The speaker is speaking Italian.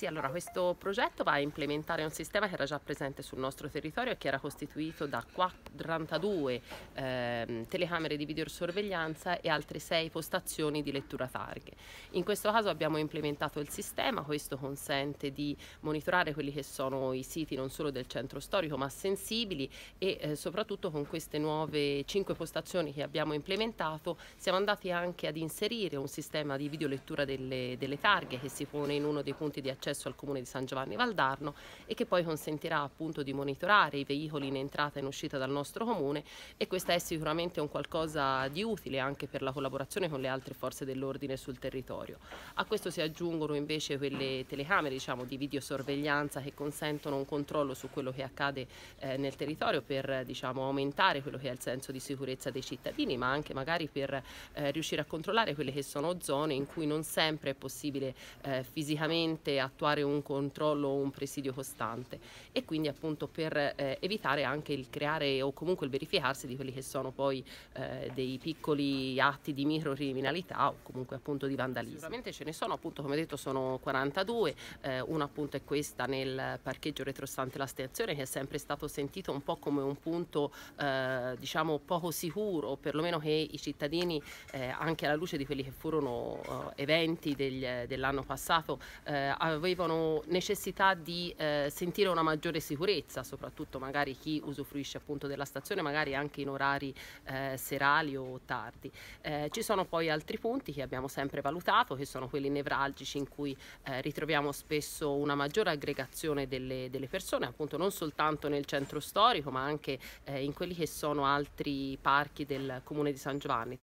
Sì, allora questo progetto va a implementare un sistema che era già presente sul nostro territorio e che era costituito da 42 eh, telecamere di videosorveglianza e altre 6 postazioni di lettura targhe. In questo caso abbiamo implementato il sistema, questo consente di monitorare quelli che sono i siti non solo del centro storico ma sensibili e eh, soprattutto con queste nuove 5 postazioni che abbiamo implementato siamo andati anche ad inserire un sistema di videolettura delle, delle targhe che si pone in uno dei punti di accesso accesso al comune di San Giovanni Valdarno e che poi consentirà appunto di monitorare i veicoli in entrata e in uscita dal nostro comune e questa è sicuramente un qualcosa di utile anche per la collaborazione con le altre forze dell'ordine sul territorio. A questo si aggiungono invece quelle telecamere diciamo, di videosorveglianza che consentono un controllo su quello che accade eh, nel territorio per diciamo, aumentare quello che è il senso di sicurezza dei cittadini ma anche magari per eh, riuscire a controllare quelle che sono zone in cui non sempre è possibile eh, fisicamente attuare effettuare un controllo o un presidio costante e quindi appunto per eh, evitare anche il creare o comunque il verificarsi di quelli che sono poi eh, dei piccoli atti di microcriminalità o comunque appunto di vandalismo. Sicuramente ce ne sono appunto come detto sono 42, eh, una appunto è questa nel parcheggio retrostante la stazione che è sempre stato sentito un po' come un punto eh, diciamo poco sicuro perlomeno che i cittadini eh, anche alla luce di quelli che furono eh, eventi dell'anno passato avevano avevano necessità di eh, sentire una maggiore sicurezza, soprattutto magari chi usufruisce appunto della stazione, magari anche in orari eh, serali o tardi. Eh, ci sono poi altri punti che abbiamo sempre valutato, che sono quelli nevralgici in cui eh, ritroviamo spesso una maggiore aggregazione delle, delle, persone, appunto non soltanto nel centro storico, ma anche eh, in quelli che sono altri parchi del comune di San Giovanni.